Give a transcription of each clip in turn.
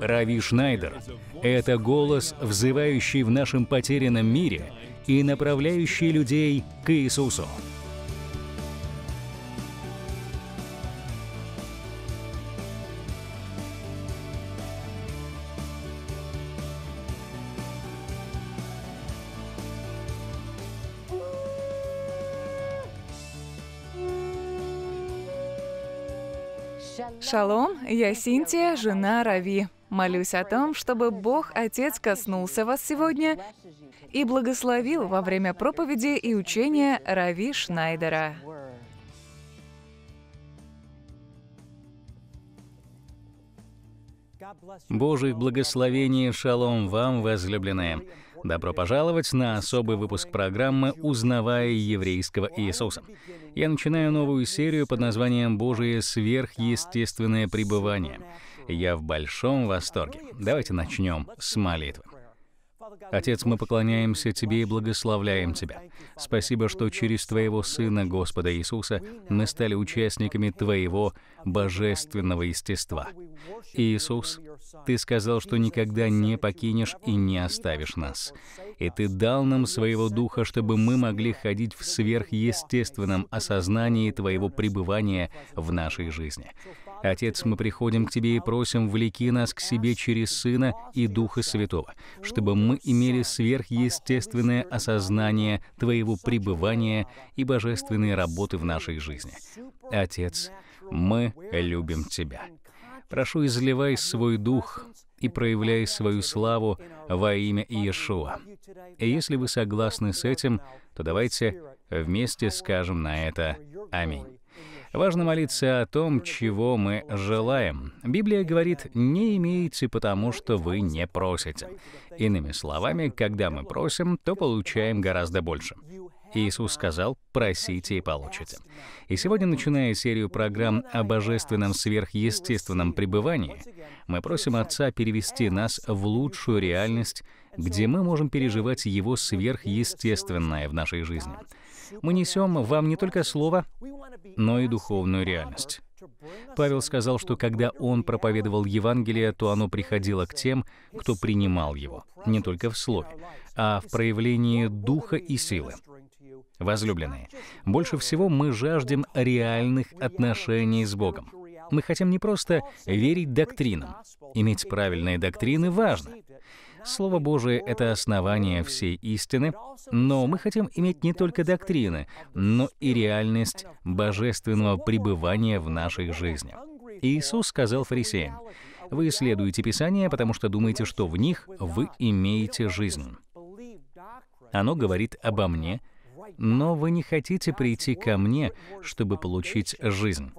Рави Шнайдер — это голос, взывающий в нашем потерянном мире и направляющий людей к Иисусу. Шалом, я Синтия, жена Рави. Молюсь о том, чтобы Бог Отец коснулся вас сегодня и благословил во время проповеди и учения Рави Шнайдера. Божьих благословений шалом вам, возлюбленные! Добро пожаловать на особый выпуск программы «Узнавая еврейского Иисуса». Я начинаю новую серию под названием «Божие сверхъестественное пребывание». Я в большом восторге. Давайте начнем с молитвы. Отец, мы поклоняемся Тебе и благословляем Тебя. Спасибо, что через Твоего Сына, Господа Иисуса, мы стали участниками Твоего божественного естества. Иисус, Ты сказал, что никогда не покинешь и не оставишь нас. И Ты дал нам Своего Духа, чтобы мы могли ходить в сверхъестественном осознании Твоего пребывания в нашей жизни. Отец, мы приходим к Тебе и просим, влеки нас к себе через Сына и Духа Святого, чтобы мы имели сверхъестественное осознание Твоего пребывания и божественной работы в нашей жизни. Отец, мы любим Тебя. Прошу, изливай свой дух и проявляй свою славу во имя Иешуа. И если вы согласны с этим, то давайте вместе скажем на это «Аминь». Важно молиться о том, чего мы желаем. Библия говорит, не имеете, потому что вы не просите. Иными словами, когда мы просим, то получаем гораздо больше. Иисус сказал, просите и получите. И сегодня, начиная серию программ о божественном сверхъестественном пребывании, мы просим Отца перевести нас в лучшую реальность, где мы можем переживать Его сверхъестественное в нашей жизни — мы несем вам не только слово, но и духовную реальность. Павел сказал, что когда он проповедовал Евангелие, то оно приходило к тем, кто принимал его, не только в слове, а в проявлении духа и силы. Возлюбленные, больше всего мы жаждем реальных отношений с Богом. Мы хотим не просто верить доктринам. Иметь правильные доктрины важно. Слово Божие — это основание всей истины, но мы хотим иметь не только доктрины, но и реальность божественного пребывания в нашей жизни. Иисус сказал фарисеям, «Вы исследуете Писание, потому что думаете, что в них вы имеете жизнь». Оно говорит обо мне, но вы не хотите прийти ко мне, чтобы получить жизнь.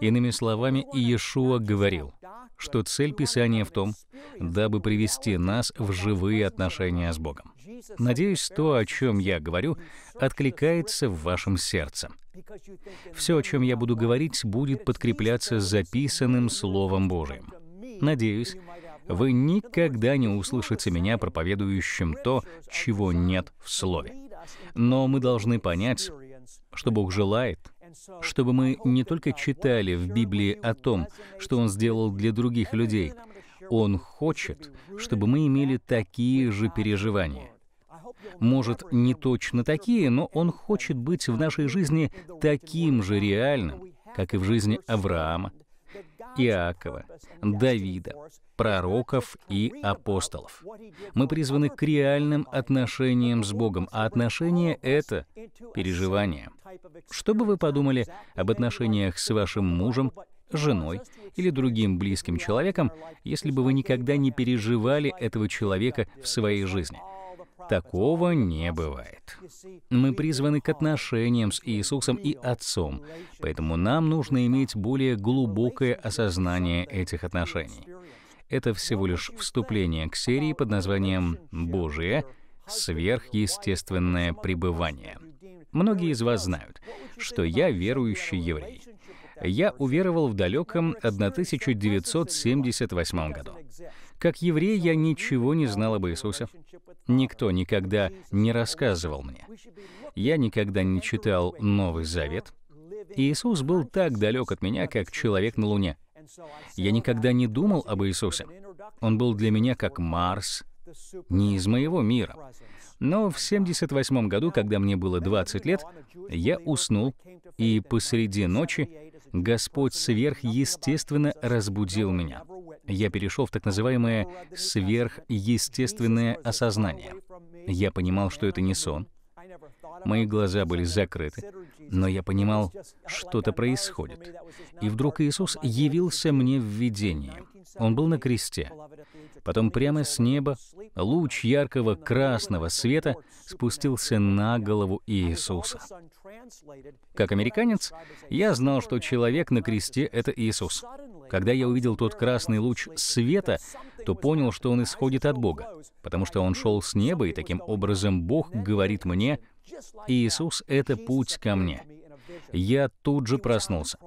Иными словами, Иешуа говорил, что цель Писания в том, дабы привести нас в живые отношения с Богом. Надеюсь, то, о чем я говорю, откликается в вашем сердце. Все, о чем я буду говорить, будет подкрепляться записанным Словом Божьим. Надеюсь, вы никогда не услышите меня проповедующим то, чего нет в Слове. Но мы должны понять, что Бог желает — чтобы мы не только читали в Библии о том, что Он сделал для других людей, Он хочет, чтобы мы имели такие же переживания. Может, не точно такие, но Он хочет быть в нашей жизни таким же реальным, как и в жизни Авраама, Иакова, Давида, пророков и апостолов. Мы призваны к реальным отношениям с Богом, а отношения — это переживание. Что бы вы подумали об отношениях с вашим мужем, женой или другим близким человеком, если бы вы никогда не переживали этого человека в своей жизни — Такого не бывает. Мы призваны к отношениям с Иисусом и Отцом, поэтому нам нужно иметь более глубокое осознание этих отношений. Это всего лишь вступление к серии под названием «Божие. Сверхъестественное пребывание». Многие из вас знают, что я верующий еврей. Я уверовал в далеком 1978 году. Как еврей я ничего не знал об Иисусе. Никто никогда не рассказывал мне. Я никогда не читал Новый Завет. Иисус был так далек от меня, как человек на Луне. Я никогда не думал об Иисусе. Он был для меня как Марс, не из моего мира. Но в 78 м году, когда мне было 20 лет, я уснул, и посреди ночи Господь сверхъестественно разбудил меня. Я перешел в так называемое сверхъестественное осознание. Я понимал, что это не сон. Мои глаза были закрыты, но я понимал, что-то происходит. И вдруг Иисус явился мне в видении. Он был на кресте. Потом прямо с неба луч яркого красного света спустился на голову Иисуса. Как американец, я знал, что человек на кресте — это Иисус. Когда я увидел тот красный луч света, то понял, что он исходит от Бога, потому что он шел с неба, и таким образом Бог говорит мне, «Иисус — это путь ко мне». Я тут же проснулся.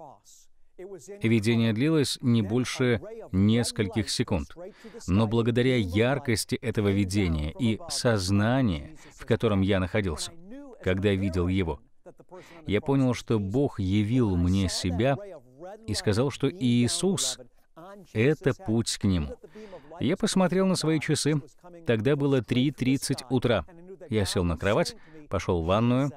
Видение длилось не больше нескольких секунд. Но благодаря яркости этого видения и сознания, в котором я находился, когда видел его, я понял, что Бог явил мне себя и сказал, что Иисус — это путь к Нему. Я посмотрел на свои часы. Тогда было 3.30 утра. Я сел на кровать, пошел в ванную.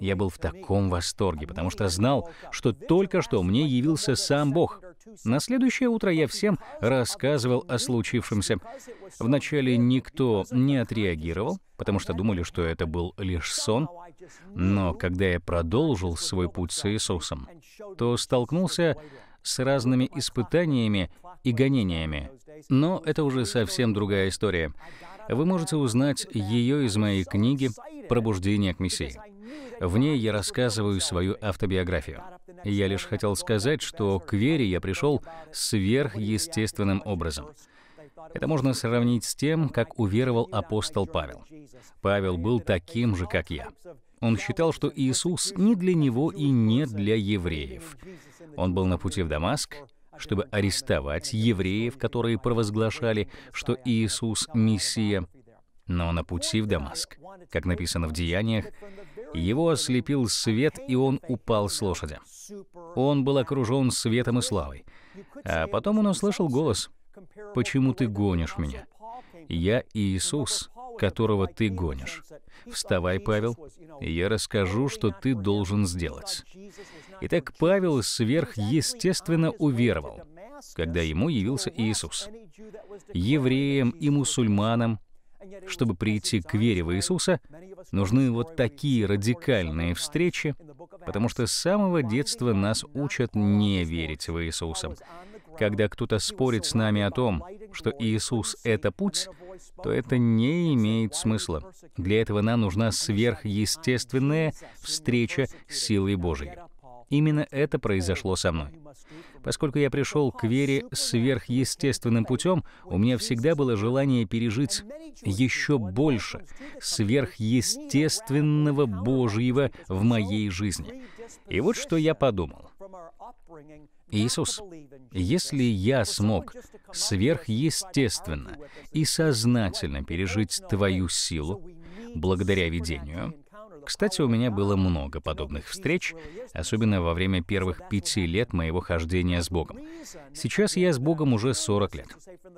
Я был в таком восторге, потому что знал, что только что мне явился сам Бог. На следующее утро я всем рассказывал о случившемся. Вначале никто не отреагировал, потому что думали, что это был лишь сон. Но когда я продолжил свой путь с Иисусом, то столкнулся с разными испытаниями и гонениями. Но это уже совсем другая история. Вы можете узнать ее из моей книги «Пробуждение к Мессии». В ней я рассказываю свою автобиографию. Я лишь хотел сказать, что к вере я пришел сверхъестественным образом. Это можно сравнить с тем, как уверовал апостол Павел. Павел был таким же, как я. Он считал, что Иисус не для него и не для евреев. Он был на пути в Дамаск, чтобы арестовать евреев, которые провозглашали, что Иисус — Мессия. Но на пути в Дамаск, как написано в Деяниях, его ослепил свет, и он упал с лошади. Он был окружен светом и славой. А потом он услышал голос, «Почему ты гонишь меня? Я Иисус, которого ты гонишь. Вставай, Павел, и я расскажу, что ты должен сделать. Итак, Павел сверхъестественно уверовал, когда ему явился Иисус. Евреям и мусульманам, чтобы прийти к вере в Иисуса, нужны вот такие радикальные встречи, потому что с самого детства нас учат не верить в Иисуса. Когда кто-то спорит с нами о том, что Иисус — это путь, то это не имеет смысла. Для этого нам нужна сверхъестественная встреча с силой Божией. Именно это произошло со мной. Поскольку я пришел к вере сверхъестественным путем, у меня всегда было желание пережить еще больше сверхъестественного Божьего в моей жизни. И вот что я подумал. Иисус, если я смог сверхъестественно и сознательно пережить Твою силу благодаря видению, кстати, у меня было много подобных встреч, особенно во время первых пяти лет моего хождения с Богом. Сейчас я с Богом уже 40 лет.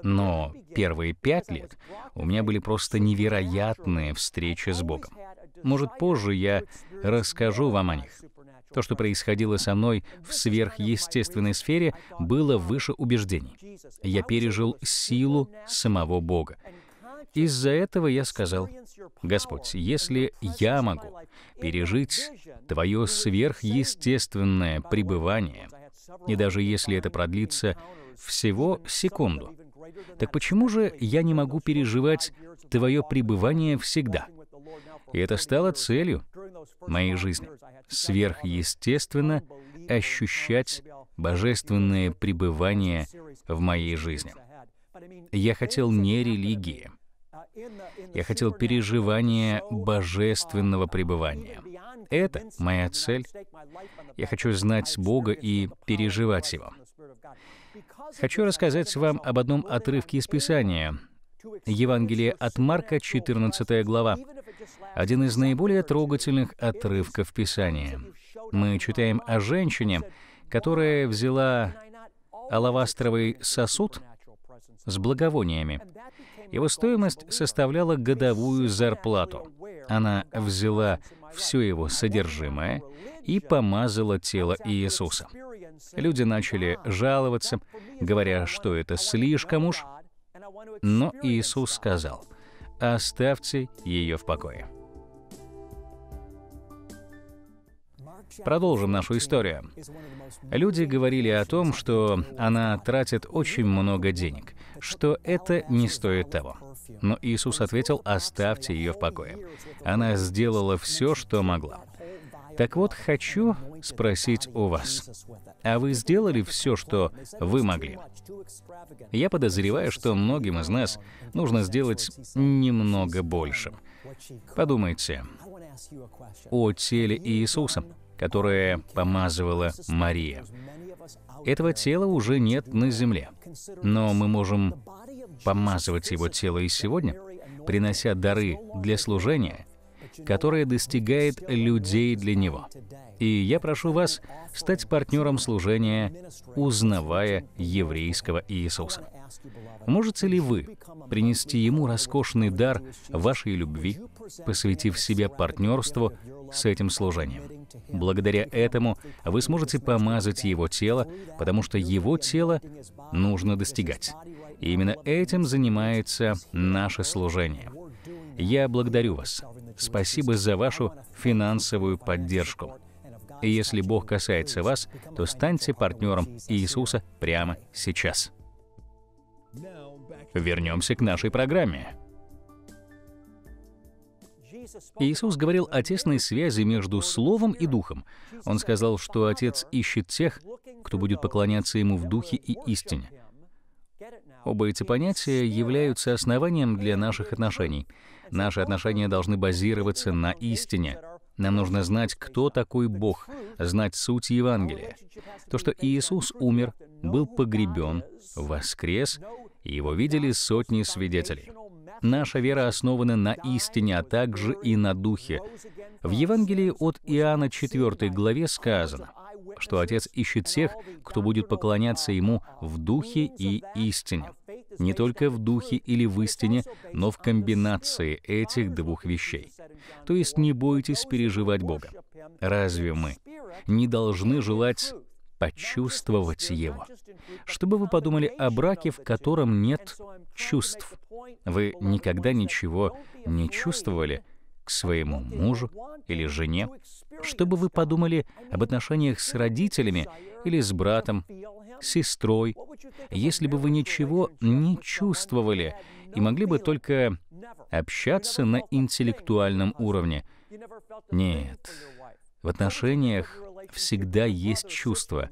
Но первые пять лет у меня были просто невероятные встречи с Богом. Может, позже я расскажу вам о них. То, что происходило со мной в сверхъестественной сфере, было выше убеждений. Я пережил силу самого Бога. Из-за этого я сказал, «Господь, если я могу пережить Твое сверхъестественное пребывание, и даже если это продлится всего секунду, так почему же я не могу переживать Твое пребывание всегда?» И это стало целью моей жизни. Сверхъестественно ощущать божественное пребывание в моей жизни. Я хотел не религии. Я хотел переживания божественного пребывания. Это моя цель. Я хочу знать Бога и переживать Его. Хочу рассказать вам об одном отрывке из Писания. Евангелие от Марка, 14 глава, один из наиболее трогательных отрывков Писания. Мы читаем о женщине, которая взяла алавастровый сосуд с благовониями. Его стоимость составляла годовую зарплату. Она взяла все его содержимое и помазала тело Иисуса. Люди начали жаловаться, говоря, что это слишком уж, но Иисус сказал — Оставьте ее в покое. Продолжим нашу историю. Люди говорили о том, что она тратит очень много денег, что это не стоит того. Но Иисус ответил, оставьте ее в покое. Она сделала все, что могла. Так вот, хочу спросить у вас, а вы сделали все, что вы могли? Я подозреваю, что многим из нас нужно сделать немного больше. Подумайте о теле Иисуса, которое помазывала Мария. Этого тела уже нет на земле, но мы можем помазывать его тело и сегодня, принося дары для служения — которое достигает людей для Него. И я прошу вас стать партнером служения, узнавая еврейского Иисуса. Можете ли вы принести Ему роскошный дар вашей любви, посвятив себя партнерству с этим служением? Благодаря этому вы сможете помазать Его тело, потому что Его тело нужно достигать. И именно этим занимается наше служение — я благодарю вас. Спасибо за вашу финансовую поддержку. И если Бог касается вас, то станьте партнером Иисуса прямо сейчас. Вернемся к нашей программе. Иисус говорил о тесной связи между Словом и Духом. Он сказал, что Отец ищет тех, кто будет поклоняться Ему в Духе и истине. Оба эти понятия являются основанием для наших отношений. Наши отношения должны базироваться на истине. Нам нужно знать, кто такой Бог, знать суть Евангелия. То, что Иисус умер, был погребен, воскрес, и его видели сотни свидетелей. Наша вера основана на истине, а также и на духе. В Евангелии от Иоанна 4 главе сказано — что Отец ищет тех, кто будет поклоняться Ему в духе и истине. Не только в духе или в истине, но в комбинации этих двух вещей. То есть не бойтесь переживать Бога. Разве мы не должны желать почувствовать его. Чтобы вы подумали о браке, в котором нет чувств. Вы никогда ничего не чувствовали, к своему мужу или жене, чтобы вы подумали об отношениях с родителями или с братом, сестрой, если бы вы ничего не чувствовали и могли бы только общаться на интеллектуальном уровне. Нет, в отношениях всегда есть чувства.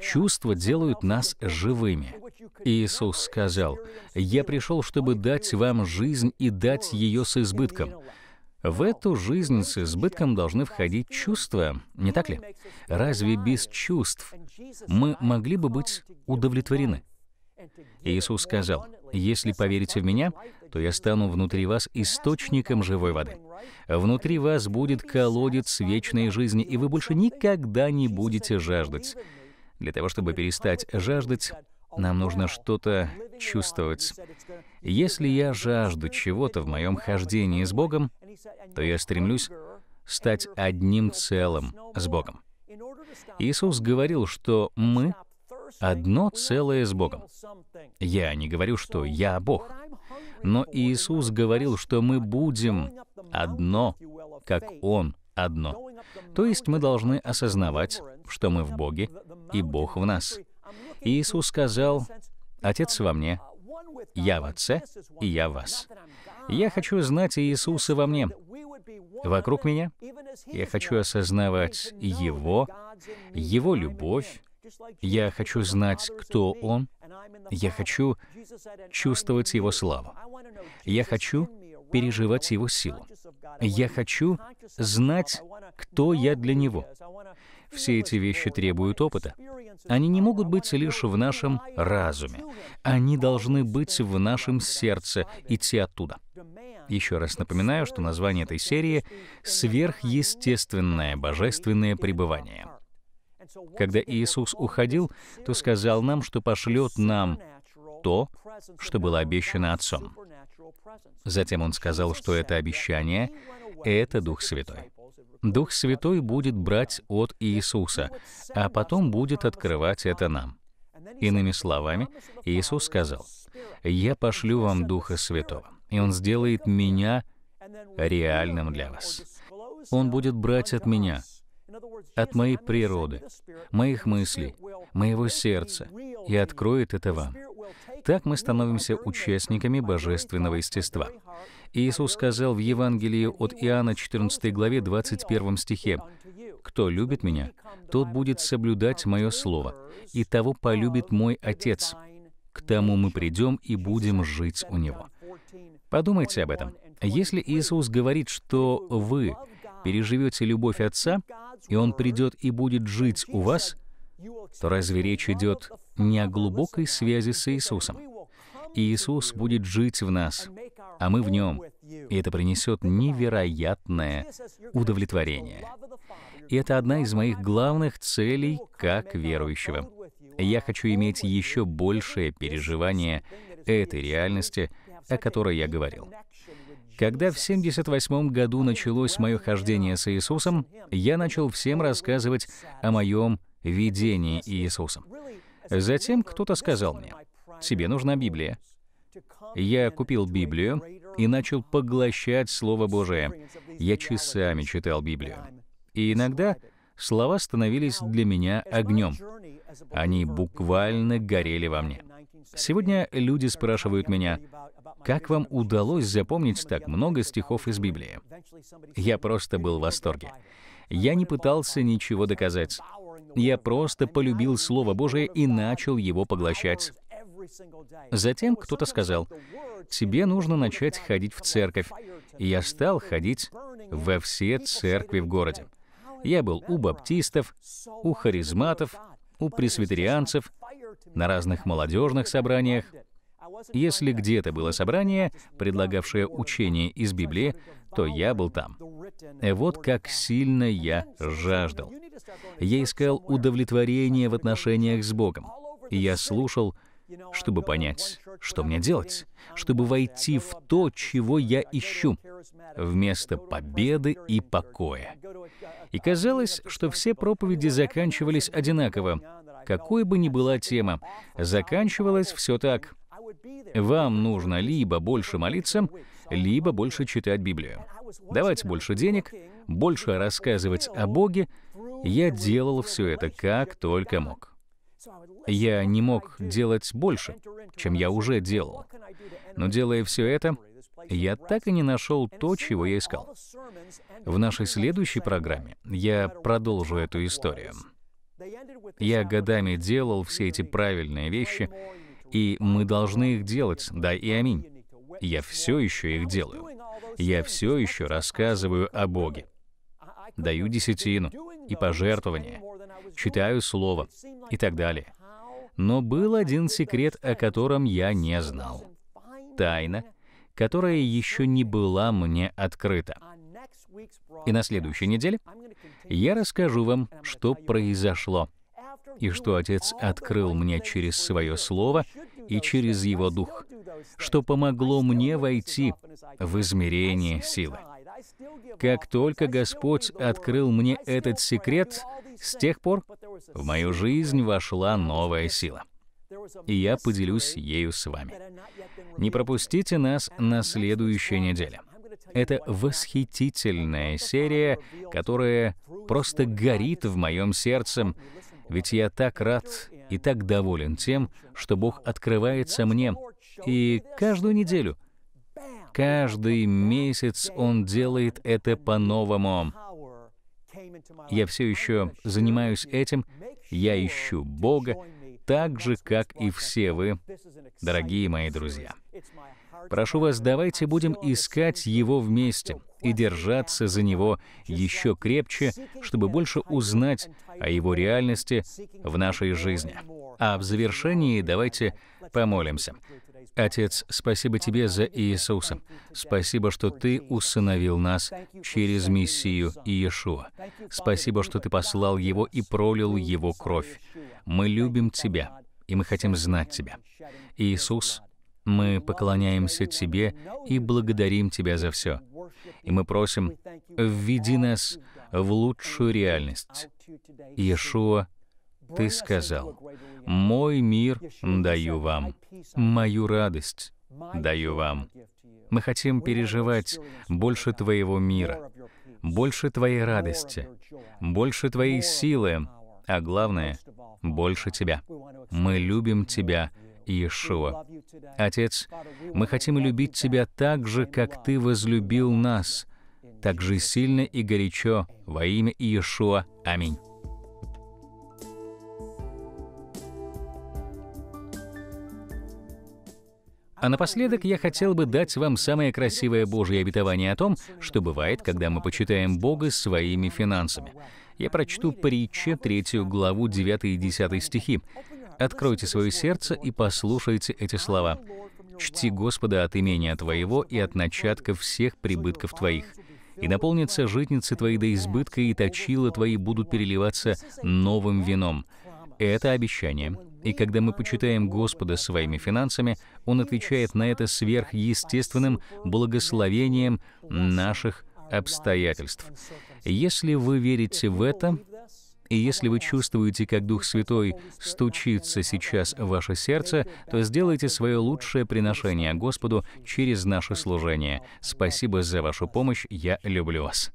Чувства делают нас живыми. Иисус сказал, «Я пришел, чтобы дать вам жизнь и дать ее с избытком». В эту жизнь с избытком должны входить чувства, не так ли? Разве без чувств мы могли бы быть удовлетворены? Иисус сказал, «Если поверите в Меня, то я стану внутри вас источником живой воды. Внутри вас будет колодец вечной жизни, и вы больше никогда не будете жаждать». Для того, чтобы перестать жаждать, нам нужно что-то чувствовать. Если я жажду чего-то в моем хождении с Богом, то я стремлюсь стать одним целым с Богом. Иисус говорил, что мы одно целое с Богом. Я не говорю, что я Бог, но Иисус говорил, что мы будем одно, как Он одно. То есть мы должны осознавать, что мы в Боге, и Бог в нас. Иисус сказал, «Отец во мне, я в Отце, и я в вас. Я хочу знать Иисуса во мне, вокруг меня. Я хочу осознавать Его, Его любовь. Я хочу знать, кто Он. Я хочу чувствовать Его славу. Я хочу переживать Его силу. Я хочу знать, кто я для Него. Все эти вещи требуют опыта. Они не могут быть лишь в нашем разуме. Они должны быть в нашем сердце, идти оттуда. Еще раз напоминаю, что название этой серии — «Сверхъестественное божественное пребывание». Когда Иисус уходил, то сказал нам, что пошлет нам то, что было обещано Отцом. Затем Он сказал, что это обещание — это Дух Святой. Дух Святой будет брать от Иисуса, а потом будет открывать это нам. Иными словами, Иисус сказал, «Я пошлю вам Духа Святого, и Он сделает меня реальным для вас. Он будет брать от меня, от моей природы, моих мыслей, моего сердца, и откроет это вам. Так мы становимся участниками божественного естества. Иисус сказал в Евангелии от Иоанна 14 главе 21 стихе, «Кто любит Меня, тот будет соблюдать Мое Слово, и того полюбит Мой Отец. К тому мы придем и будем жить у Него». Подумайте об этом. Если Иисус говорит, что вы переживете любовь Отца, и Он придет и будет жить у вас, то разве речь идет не о глубокой связи с Иисусом? Иисус будет жить в нас, а мы в Нем, и это принесет невероятное удовлетворение. И это одна из моих главных целей как верующего. Я хочу иметь еще большее переживание этой реальности, о которой я говорил. Когда в 1978 году началось мое хождение с Иисусом, я начал всем рассказывать о моем видении Иисуса. Затем кто-то сказал мне, тебе нужна Библия. Я купил Библию и начал поглощать Слово Божие. Я часами читал Библию. И иногда слова становились для меня огнем. Они буквально горели во мне. Сегодня люди спрашивают меня, как вам удалось запомнить так много стихов из Библии? Я просто был в восторге. Я не пытался ничего доказать. Я просто полюбил Слово Божие и начал его поглощать. Затем кто-то сказал, «Тебе нужно начать ходить в церковь». И я стал ходить во все церкви в городе. Я был у баптистов, у харизматов, у пресвитерианцев, на разных молодежных собраниях. Если где-то было собрание, предлагавшее учение из Библии, то я был там. Вот как сильно я жаждал. Я искал удовлетворение в отношениях с Богом. Я слушал чтобы понять, что мне делать, чтобы войти в то, чего я ищу, вместо победы и покоя. И казалось, что все проповеди заканчивались одинаково. Какой бы ни была тема, заканчивалось все так. Вам нужно либо больше молиться, либо больше читать Библию. Давать больше денег, больше рассказывать о Боге. Я делал все это как только мог. Я не мог делать больше, чем я уже делал. Но делая все это, я так и не нашел то, чего я искал. В нашей следующей программе я продолжу эту историю. Я годами делал все эти правильные вещи, и мы должны их делать, да и аминь. Я все еще их делаю. Я все еще рассказываю о Боге. Даю десятину и пожертвования читаю слово и так далее. Но был один секрет, о котором я не знал. Тайна, которая еще не была мне открыта. И на следующей неделе я расскажу вам, что произошло, и что Отец открыл мне через Свое Слово и через Его Дух, что помогло мне войти в измерение силы. Как только Господь открыл мне этот секрет, с тех пор в мою жизнь вошла новая сила. И я поделюсь ею с вами. Не пропустите нас на следующей неделе. Это восхитительная серия, которая просто горит в моем сердце, ведь я так рад и так доволен тем, что Бог открывается мне. И каждую неделю — Каждый месяц он делает это по-новому. Я все еще занимаюсь этим, я ищу Бога, так же, как и все вы, дорогие мои друзья. Прошу вас, давайте будем искать Его вместе и держаться за Него еще крепче, чтобы больше узнать о Его реальности в нашей жизни. А в завершении давайте помолимся. Отец, спасибо тебе за Иисуса. Спасибо, что ты усыновил нас через Мессию Иешуа. Спасибо, что ты послал его и пролил его кровь. Мы любим тебя, и мы хотим знать тебя. Иисус, мы поклоняемся тебе и благодарим тебя за все. И мы просим, введи нас в лучшую реальность. Иешуа ты сказал, «Мой мир даю вам, мою радость даю вам». Мы хотим переживать больше Твоего мира, больше Твоей радости, больше Твоей силы, а главное, больше Тебя. Мы любим Тебя, Иешуа. Отец, мы хотим любить Тебя так же, как Ты возлюбил нас, так же сильно и горячо, во имя Иешуа. Аминь. А напоследок я хотел бы дать вам самое красивое Божье обетование о том, что бывает, когда мы почитаем Бога своими финансами. Я прочту притча, третью главу, 9 и 10 стихи. «Откройте свое сердце и послушайте эти слова. Чти Господа от имения твоего и от начатка всех прибытков твоих. И наполнятся житницы твои до избытка, и точила твои будут переливаться новым вином». Это обещание и когда мы почитаем Господа своими финансами, Он отвечает на это сверхъестественным благословением наших обстоятельств. Если вы верите в это, и если вы чувствуете, как Дух Святой стучится сейчас в ваше сердце, то сделайте свое лучшее приношение Господу через наше служение. Спасибо за вашу помощь, я люблю вас.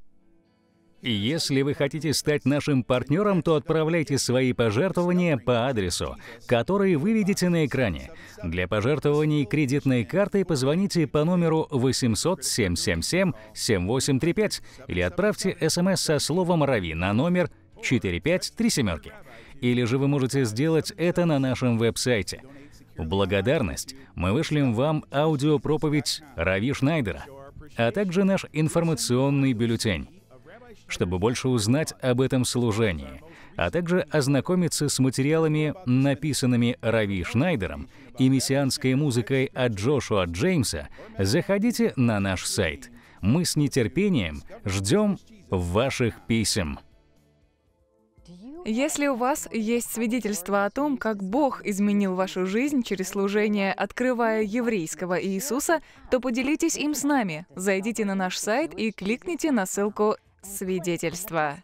И если вы хотите стать нашим партнером, то отправляйте свои пожертвования по адресу, который вы видите на экране. Для пожертвований кредитной картой позвоните по номеру 800 777 7835 или отправьте смс со словом «Рави» на номер 453 Или же вы можете сделать это на нашем веб-сайте. В благодарность мы вышлем вам аудиопроповедь Рави Шнайдера, а также наш информационный бюллетень чтобы больше узнать об этом служении, а также ознакомиться с материалами, написанными Рави Шнайдером и мессианской музыкой от Джошуа Джеймса, заходите на наш сайт. Мы с нетерпением ждем ваших писем. Если у вас есть свидетельство о том, как Бог изменил вашу жизнь через служение, открывая еврейского Иисуса, то поделитесь им с нами. Зайдите на наш сайт и кликните на ссылку Свидетельство,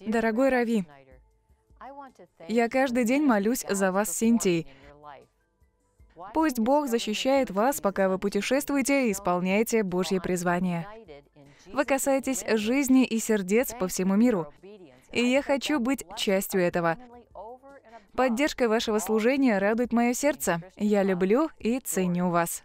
Дорогой Рави, я каждый день молюсь за вас, Синтий. Пусть Бог защищает вас, пока вы путешествуете и исполняете Божье призвание. Вы касаетесь жизни и сердец по всему миру. И я хочу быть частью этого. Поддержка вашего служения радует мое сердце. Я люблю и ценю вас.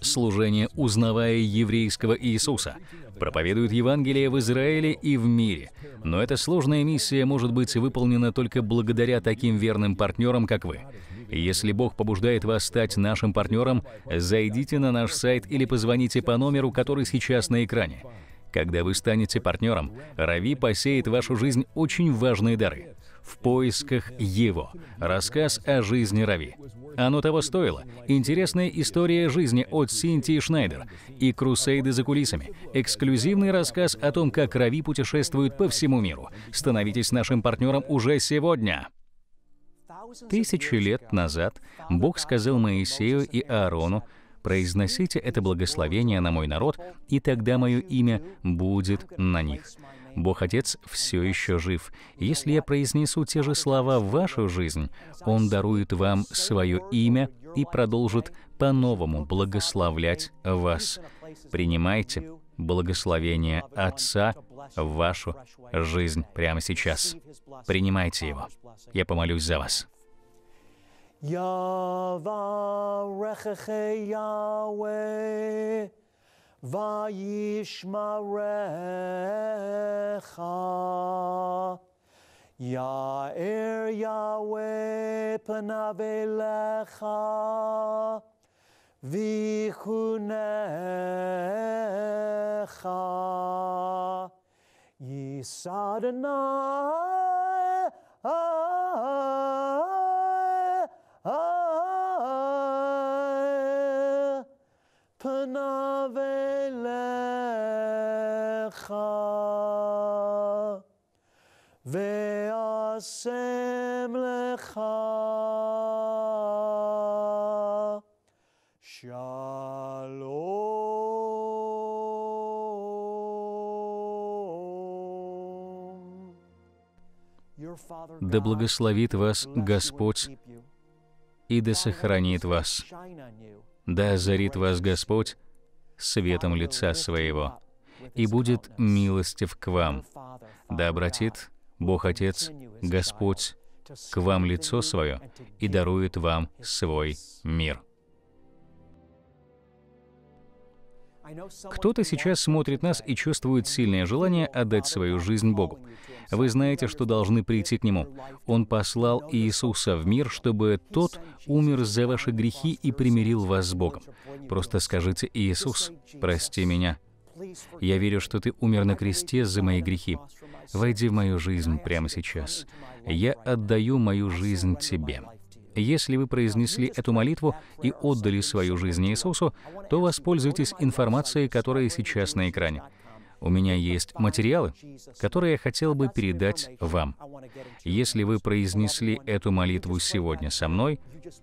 служение, узнавая еврейского Иисуса, проповедует Евангелие в Израиле и в мире. Но эта сложная миссия может быть выполнена только благодаря таким верным партнерам, как вы. Если Бог побуждает вас стать нашим партнером, зайдите на наш сайт или позвоните по номеру, который сейчас на экране. Когда вы станете партнером, Рави посеет в вашу жизнь очень важные дары. «В поисках его» — рассказ о жизни Рави. Э, оно того стоило. Интересная история жизни от Синтии Шнайдер и «Крусейды за кулисами». Эксклюзивный рассказ о том, как Рави путешествует по всему миру. Становитесь нашим партнером уже сегодня. Тысячи лет назад Бог сказал Моисею и Аарону, «Произносите это благословение на мой народ, и тогда мое имя будет на них». Бог Отец все еще жив. Если я произнесу те же слова в вашу жизнь, Он дарует вам свое имя и продолжит по-новому благословлять вас. Принимайте благословение Отца в вашу жизнь прямо сейчас. Принимайте его. Я помолюсь за вас. Yavarecheche Yahweh Vayishmarecha. Ya'er Yahweh penavelecha. Vichunecha. Yisadana. Penave. אליך ואשם לך שלום. Да благословит вас Господь и да сохранит вас. Да озарит вас Господь светом лица своего, и будет милостив к вам. Да обратит Бог Отец, Господь, к вам лицо свое и дарует вам свой мир. Кто-то сейчас смотрит нас и чувствует сильное желание отдать свою жизнь Богу. Вы знаете, что должны прийти к Нему. Он послал Иисуса в мир, чтобы Тот умер за ваши грехи и примирил вас с Богом. Просто скажите, Иисус, прости меня. Я верю, что Ты умер на кресте за мои грехи. Войди в мою жизнь прямо сейчас. Я отдаю мою жизнь Тебе. Если вы произнесли эту молитву и отдали свою жизнь Иисусу, то воспользуйтесь информацией, которая сейчас на экране. У меня есть материалы, которые я хотел бы передать вам. Если вы произнесли эту молитву сегодня со мной,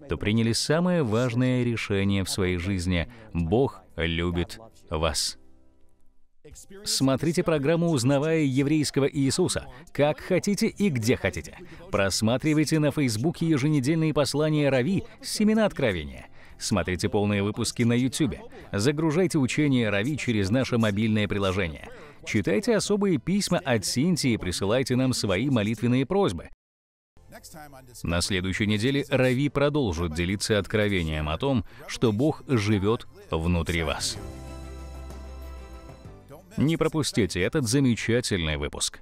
то приняли самое важное решение в своей жизни. Бог любит вас. Смотрите программу «Узнавая еврейского Иисуса» как хотите и где хотите. Просматривайте на Фейсбуке еженедельные послания Рави «Семена откровения». Смотрите полные выпуски на YouTube. Загружайте учение Рави через наше мобильное приложение. Читайте особые письма от Синтии и присылайте нам свои молитвенные просьбы. На следующей неделе Рави продолжит делиться откровением о том, что Бог живет внутри вас. Не пропустите этот замечательный выпуск.